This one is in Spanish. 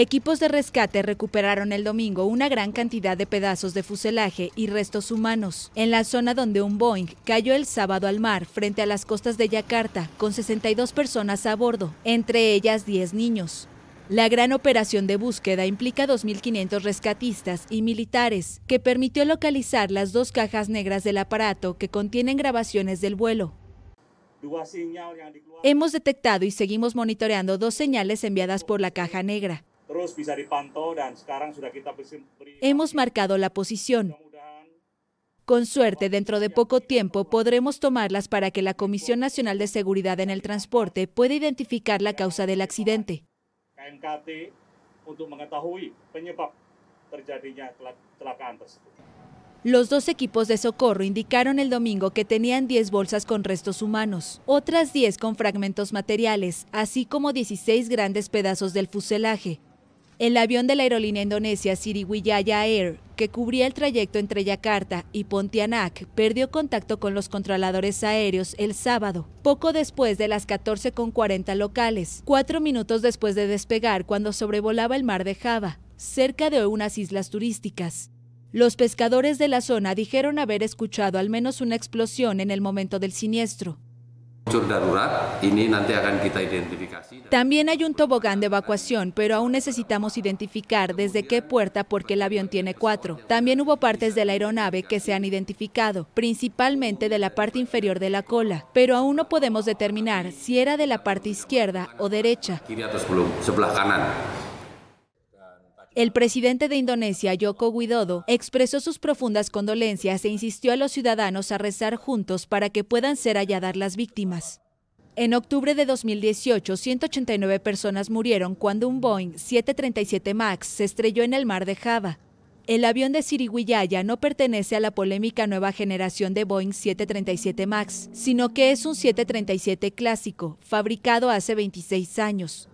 Equipos de rescate recuperaron el domingo una gran cantidad de pedazos de fuselaje y restos humanos en la zona donde un Boeing cayó el sábado al mar frente a las costas de Yakarta con 62 personas a bordo, entre ellas 10 niños. La gran operación de búsqueda implica 2.500 rescatistas y militares, que permitió localizar las dos cajas negras del aparato que contienen grabaciones del vuelo. Hemos detectado y seguimos monitoreando dos señales enviadas por la caja negra, Hemos marcado la posición. Con suerte, dentro de poco tiempo podremos tomarlas para que la Comisión Nacional de Seguridad en el Transporte pueda identificar la causa del accidente. Los dos equipos de socorro indicaron el domingo que tenían 10 bolsas con restos humanos, otras 10 con fragmentos materiales, así como 16 grandes pedazos del fuselaje, el avión de la aerolínea indonesia Sriwijaya Air, que cubría el trayecto entre Yakarta y Pontianak, perdió contacto con los controladores aéreos el sábado, poco después de las 14.40 locales, cuatro minutos después de despegar cuando sobrevolaba el mar de Java, cerca de unas islas turísticas. Los pescadores de la zona dijeron haber escuchado al menos una explosión en el momento del siniestro. También hay un tobogán de evacuación, pero aún necesitamos identificar desde qué puerta porque el avión tiene cuatro. También hubo partes de la aeronave que se han identificado, principalmente de la parte inferior de la cola, pero aún no podemos determinar si era de la parte izquierda o derecha. El presidente de Indonesia, Joko Widodo, expresó sus profundas condolencias e insistió a los ciudadanos a rezar juntos para que puedan ser halladas las víctimas. En octubre de 2018, 189 personas murieron cuando un Boeing 737 MAX se estrelló en el mar de Java. El avión de Sirihuillaya no pertenece a la polémica nueva generación de Boeing 737 MAX, sino que es un 737 clásico, fabricado hace 26 años.